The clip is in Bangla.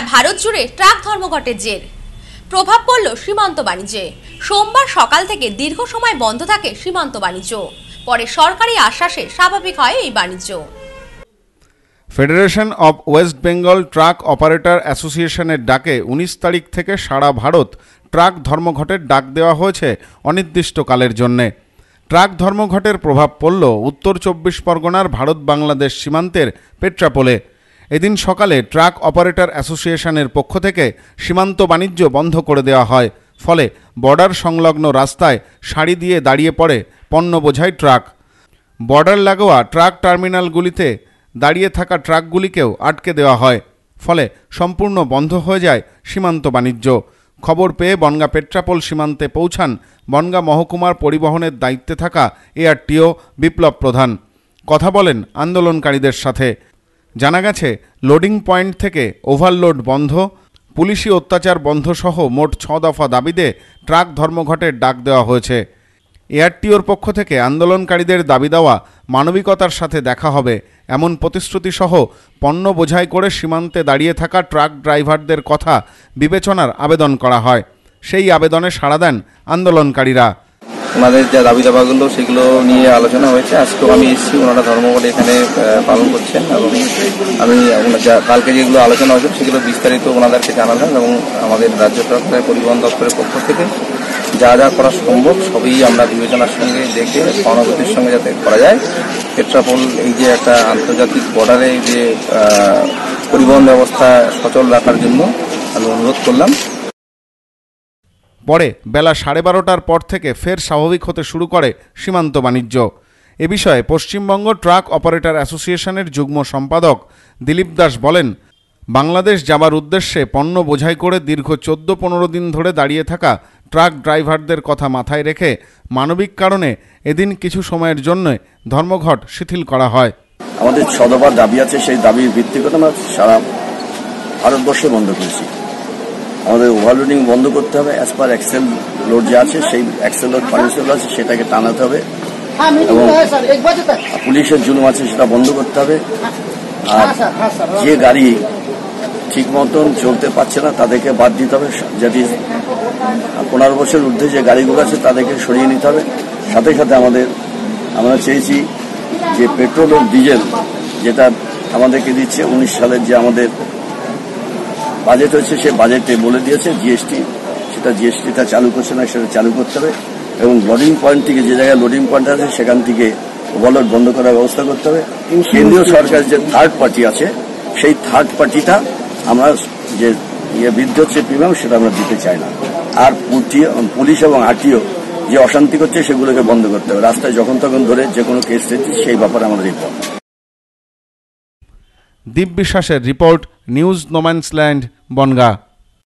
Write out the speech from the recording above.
সারা হ্যাঁ, ভারত জুড়ে ট্রাক ধর্মঘটের জের প্রভাব পড়ল সীমান্ত বাণিজ্যে সোমবার সকাল থেকে দীর্ঘ সময় বন্ধ থাকে সীমান্ত বাণিজ্য পরে সরকারি আশ্বাসে স্বাভাবিক হয় এই বাণিজ্য federation of West Bengal truck operator অ্যাসোসিয়েশনের ডাকে উনিশ তারিখ থেকে সারা ভারত ট্রাক ধর্মঘটের ডাক দেওয়া হয়েছে অনির্দিষ্টকালের জন্যে ট্রাক ধর্মঘটের প্রভাব পড়ল উত্তর চব্বিশ পরগনার ভারত বাংলাদেশ সীমান্তের পেট্রাপোলে এদিন সকালে ট্রাক অপারেটর অ্যাসোসিয়েশনের পক্ষ থেকে সীমান্ত বাণিজ্য বন্ধ করে দেওয়া হয় ফলে বর্ডার সংলগ্ন রাস্তায় সারি দিয়ে দাঁড়িয়ে পড়ে পণ্য বোঝায় ট্রাক বর্ডার লাগোয়া ট্রাক টার্মিনালগুলিতে দাঁড়িয়ে থাকা ট্রাকগুলিকেও আটকে দেওয়া হয় ফলে সম্পূর্ণ বন্ধ হয়ে যায় সীমান্ত বাণিজ্য খবর পেয়ে বনগা পেট্রাপোল সীমান্তে পৌঁছান বনগা মহকুমার পরিবহনের দায়িত্বে থাকা এআরটিও বিপ্লব প্রধান কথা বলেন আন্দোলনকারীদের সাথে জানা গেছে লোডিং পয়েন্ট থেকে ওভারলোড বন্ধ পুলিশি অত্যাচার বন্ধসহ মোট ছ দফা দাবিতে ট্রাক ধর্মঘটের ডাক দেওয়া হয়েছে এয়ারটিওর পক্ষ থেকে আন্দোলনকারীদের দাবি দেওয়া মানবিকতার সাথে দেখা হবে এমন প্রতিশ্রুতিসহ পণ্য বোঝাই করে সীমান্তে দাঁড়িয়ে থাকা ট্রাক ড্রাইভারদের কথা বিবেচনার আবেদন করা হয় সেই আবেদনে সাড়া দেন আন্দোলনকারীরা ওনাদের যা দাবি দাবাগুলো সেগুলো নিয়ে আলোচনা হয়েছে আজকেও আমি এসেছি ওনারা ধর্মঘট এখানে পালন করছেন এবং আমি কালকে যেগুলো আলোচনা হয়েছে সেগুলো বিস্তারিত ওনাদেরকে জানালাম এবং আমাদের রাজ্য সরকারের পরিবহন দপ্তরের পক্ষ থেকে যা যা করা সম্ভব সবই আমরা বিবেচনার সঙ্গে দেখে সহানুভূতির সঙ্গে যাতে করা যায় পেট্রাপোল এই যে একটা আন্তর্জাতিক বর্ডারে যে পরিবহন ব্যবস্থা সচল রাখার জন্য আমি অনুরোধ করলাম পরে বেলা সাড়ে বারোটার পর থেকে ফের স্বাভাবিক হতে শুরু করে সীমান্ত বাণিজ্য এ বিষয়ে পশ্চিমবঙ্গ ট্রাক অপারেটর অ্যাসোসিয়েশনের যুগ্ম সম্পাদক দিলীপ দাস বলেন বাংলাদেশ যাবার উদ্দেশ্যে পণ্য বোঝাই করে দীর্ঘ চোদ্দ পনেরো দিন ধরে দাঁড়িয়ে থাকা ট্রাক ড্রাইভারদের কথা মাথায় রেখে মানবিক কারণে এদিন কিছু সময়ের জন্য ধর্মঘট শিথিল করা হয় আমাদের ছদবার দাবি আছে সেই দাবির ভিত্তি করে আমরা সারা ভারতবর্ষে বন্ধ করেছি আমাদের ওভারলোডিং বন্ধ করতে হবে অ্যাজ পার এক্সেল লোড যে আছে সেই এক্সেল লোড ফাইন্যান্সিয়াল আছে সেটাকে টানাতে হবে হ্যাঁ, এবং হ্যাঁ, পুলিশের জুলুম আছে সেটা বন্ধ করতে হবে আর হ্যাঁ, যে গাড়ি ঠিক মতন চলতে পারছে না তাদেরকে বাদ দিতে হবে যদি পনেরো বছর ঊর্ধ্বে যে গাড়িগুলো আছে তাদেরকে সরিয়ে নিতে হবে সাথে সাথে আমাদের আমরা চেয়েছি যে পেট্রোল ও ডিজেল যেটা আমাদেরকে দিচ্ছে উনিশ সালের যে আমাদের বাজেট হয়েছে সে বাজেটে বলে দিয়েছে জিএসটি সেটা জিএসটিটা চালু করছে না সেটা চালু করতে হবে এবং লোডিং পয়েন্ট থেকে যে জায়গায় লোডিং পয়েন্ট আছে সেখান থেকে ওভারলোড বন্ধ করার ব্যবস্থা করতে হবে কেন্দ্রীয় সরকার যে থার্ড পার্টি আছে সেই থার্ড পার্টিটা আমরা যে ইয়ে বৃদ্ধি হচ্ছে প্রিমিয়াম সেটা আমরা দিতে চাই না আর পুলিশ এবং আরটিও যে অশান্তি করছে সেগুলোকে বন্ধ করতে হবে রাস্তায় যখন তখন ধরে যে কোনো কেস সেই ব্যাপারে আমরা হবে দিব্যশ্বাসের রিপোর্ট নিউজ নোম্যান্সল্যান্ড বনগা